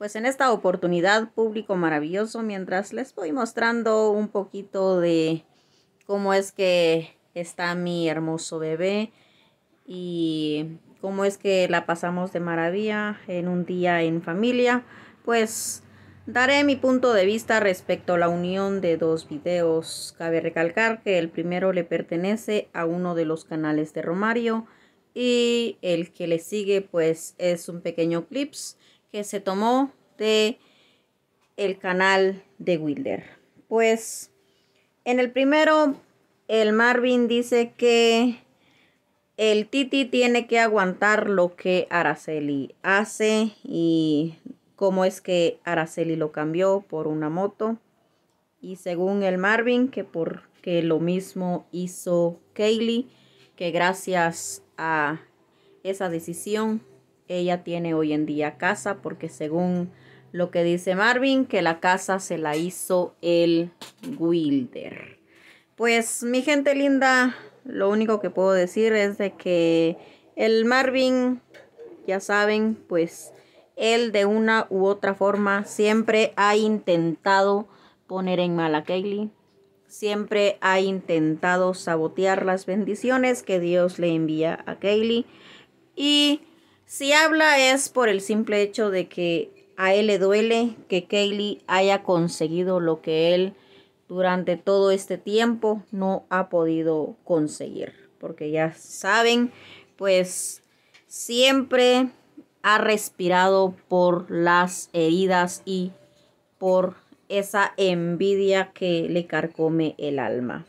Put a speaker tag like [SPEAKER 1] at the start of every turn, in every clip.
[SPEAKER 1] pues en esta oportunidad público maravilloso mientras les voy mostrando un poquito de cómo es que está mi hermoso bebé y cómo es que la pasamos de maravilla en un día en familia, pues daré mi punto de vista respecto a la unión de dos videos. Cabe recalcar que el primero le pertenece a uno de los canales de Romario y el que le sigue pues es un pequeño clips que se tomó de el canal de Wilder. Pues en el primero, el Marvin dice que el Titi tiene que aguantar lo que Araceli hace y cómo es que Araceli lo cambió por una moto. Y según el Marvin, que porque lo mismo hizo Kaylee, que gracias a esa decisión ella tiene hoy en día casa, porque según lo que dice Marvin, que la casa se la hizo el Wilder. Pues mi gente linda, lo único que puedo decir es de que el Marvin, ya saben, pues él de una u otra forma siempre ha intentado poner en mal a Kaylee. Siempre ha intentado sabotear las bendiciones que Dios le envía a Kaylee. Y si habla es por el simple hecho de que a él le duele que Kaylee haya conseguido lo que él durante todo este tiempo no ha podido conseguir. Porque ya saben, pues siempre ha respirado por las heridas y por esa envidia que le carcome el alma.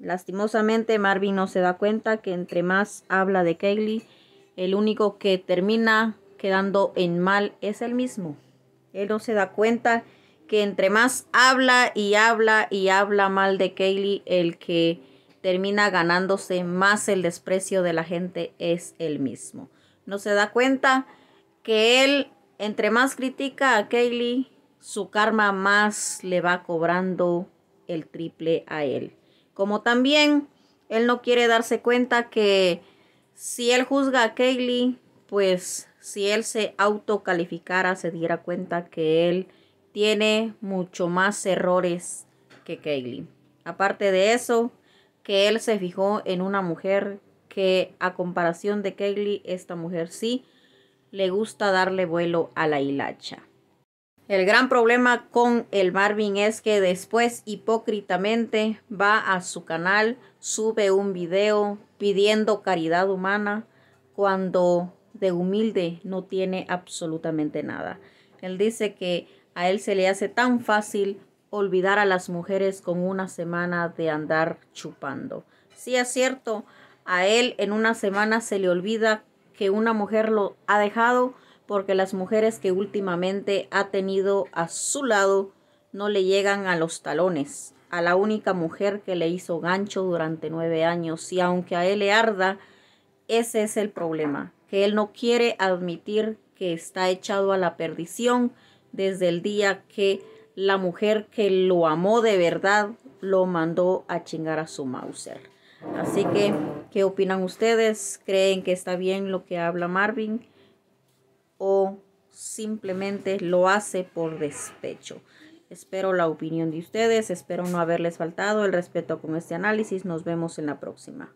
[SPEAKER 1] Lastimosamente Marvin no se da cuenta que entre más habla de Kaylee, el único que termina quedando en mal es el mismo. Él no se da cuenta que entre más habla y habla y habla mal de Kaylee, el que termina ganándose más el desprecio de la gente es el mismo. No se da cuenta que él, entre más critica a Kaylee, su karma más le va cobrando el triple a él. Como también él no quiere darse cuenta que si él juzga a Kaylee, pues si él se autocalificara, se diera cuenta que él tiene mucho más errores que Kaylee. Aparte de eso, que él se fijó en una mujer que a comparación de Kaylee, esta mujer sí le gusta darle vuelo a la hilacha. El gran problema con el Marvin es que después hipócritamente va a su canal, sube un video pidiendo caridad humana cuando de humilde no tiene absolutamente nada. Él dice que a él se le hace tan fácil olvidar a las mujeres con una semana de andar chupando. Sí es cierto, a él en una semana se le olvida que una mujer lo ha dejado, porque las mujeres que últimamente ha tenido a su lado no le llegan a los talones, a la única mujer que le hizo gancho durante nueve años, y aunque a él le arda, ese es el problema, que él no quiere admitir que está echado a la perdición desde el día que la mujer que lo amó de verdad lo mandó a chingar a su Mauser. Así que, ¿qué opinan ustedes? ¿Creen que está bien lo que habla Marvin? o simplemente lo hace por despecho. Espero la opinión de ustedes, espero no haberles faltado el respeto con este análisis. Nos vemos en la próxima.